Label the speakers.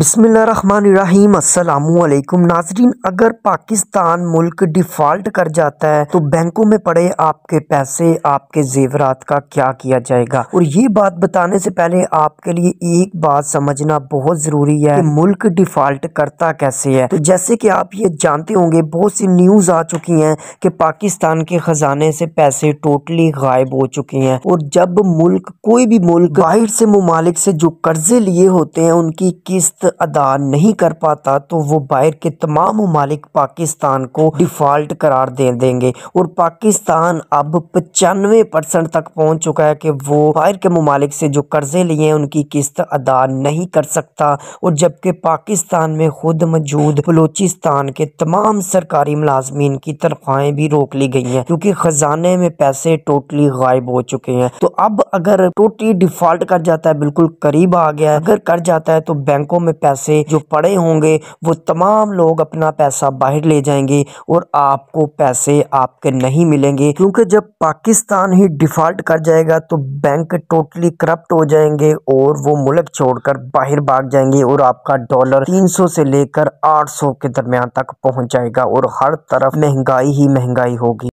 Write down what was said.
Speaker 1: बसमीम असलकुम नाजरीन अगर पाकिस्तान मुल्क डिफ़ॉल्ट कर जाता है तो बैंकों में पड़े आपके पैसे आपके जेवरात का क्या किया जाएगा और ये बात बताने से पहले आपके लिए एक बात समझना बहुत ज़रूरी है कि मुल्क डिफ़ॉल्ट करता कैसे है तो जैसे कि आप ये जानते होंगे बहुत सी न्यूज़ आ चुकी हैं कि पाकिस्तान के ख़जाने से पैसे टोटली गायब हो चुके हैं और जब मुल्क कोई भी मुल्क बाहर से ममालिक से जो कर्जे लिए होते हैं उनकी किस्त अदा नहीं कर पाता तो वो बाहर के तमाम ममालिक पाकिस्तान को डिफॉल्ट करार दे देंगे और पाकिस्तान अब पचानवे परसेंट तक पहुंच चुका है कि वो बाहर के ममालिक से जो कर्ज़े लिए हैं उनकी किस्त अदा नहीं कर सकता और जबकि पाकिस्तान में खुद मौजूद बलोचिस्तान के तमाम सरकारी मुलाजमीन की तनख्वाहें भी रोक ली गई हैं क्योंकि ख़जाने में पैसे टोटली गायब हो चुके हैं तो अब अगर टोटली डिफॉल्ट कर जाता है बिल्कुल करीब आ गया है अगर कर जाता है तो बैंकों में पैसे जो पड़े होंगे वो तमाम लोग अपना पैसा बाहर ले जाएंगे और आपको पैसे आपके नहीं मिलेंगे क्योंकि जब पाकिस्तान ही डिफ़ॉल्ट कर जाएगा तो बैंक टोटली करप्ट हो जाएंगे और वो मुल्क छोड़कर बाहर भाग जाएंगे और आपका डॉलर 300 से लेकर 800 के दरमियान तक पहुंच जाएगा और हर तरफ महंगाई ही महंगाई होगी